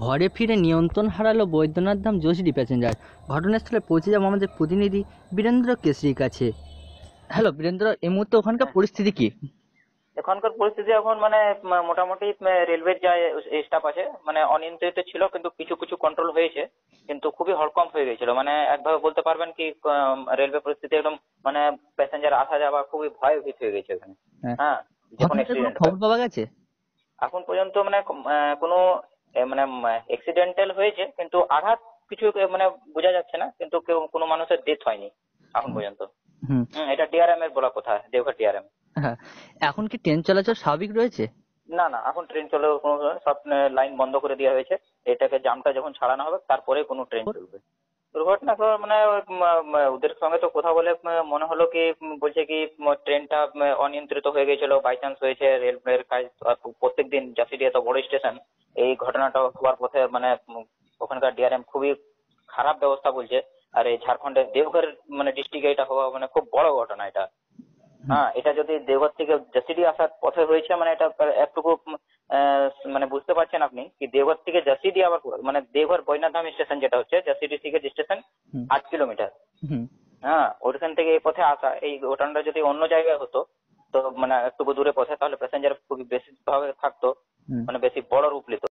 ঘরে ফিরে নিয়ন্ত্রণ হারালো বৈদ্যনাথ ধাম জোশডি প্যাসেঞ্জার ঘটনাস্থলে পৌঁছে যাবো আমাদের প্রতিনিধি বীরেন্দ্র কেশরির কাছে হ্যালো বীরেন্দ্র এই মুহূর্তে ওখানকার পরিস্থিতি কি এখনকার পরিস্থিতি এখন মানে মোটামুটি রেলওয়ের যা স্টাফ আছে মানে অনিয়ন্ত্রিত ছিল কিন্তু কিছু কিছু কন্ট্রোল হয়েছে কিন্তু খুবই হরকম হয়ে গেছিল মানে একভাবে বলতে পারবেন কি রেলওয়ে পরিস্থিতি একদম মানে প্যাসেঞ্জার আসা যাওয়া খুবই ভয়ভীত হয়ে গেছে এখানে হ্যাঁ, হ্যাঁ যখন খবর পাওয়া গেছে এখন পর্যন্ত মানে কোনো মানে এক্সিডেন্টাল হয়েছে কিন্তু আঘাত কিছু মানে বোঝা যাচ্ছে না কিন্তু কেউ কোনো মানুষের ডেথ হয়নি এখন পর্যন্ত এটা ডিআরএম এর বলা কথা দেওঘর ডিআরএম হ্যাঁ। এখন কি ট্রেন চলাচল স্বাভাবিক রয়েছে না না এখন ট্রেন চলে কোনো সব লাইন বন্ধ করে দেওয়া হয়েছে এটাকে জামটা যখন ছাড়ানো হবে তারপরে কোনো ট্রেন চলবে দুর্ঘটনা মানে ওদের সঙ্গে তো কথা বলে মনে হলো কি বলছে কি ট্রেনটা অনিয়ন্ত্রিত হয়ে গেছিল বাই চান্স হয়েছে রেল এর কাজ প্রত্যেকদিন জাসিডিয়া তো বড় স্টেশন এই ঘটনাটা হওয়ার পথে মানে ওখানকার ডিআরএম খুবই খারাপ ব্যবস্থা বলছে আর এই ঝাড়খণ্ডের দেওঘর মানে ডিস্ট্রিক্টে এটা হওয়া মানে খুব বড় ঘটনা এটা হ্যাঁ এটা যদি দেওঘর থেকে জাসিডি আসার পথে হয়েছে মানে এটা একটুকু মানে বুঝতে পারছেন আপনি কি দেওঘর থেকে জাসিডি আবার মানে দেওঘর বৈনাধাম স্টেশন যেটা হচ্ছে জাসিডি থেকে স্টেশন আট কিলোমিটার হ্যাঁ ওইখান থেকে এই পথে আসা এই ঘটনাটা যদি অন্য জায়গায় হতো তো মানে একটুকু দূরে পথে তাহলে প্যাসেঞ্জার খুবই বেশি ভাবে থাকতো মানে বেশি বড় রূপ নিত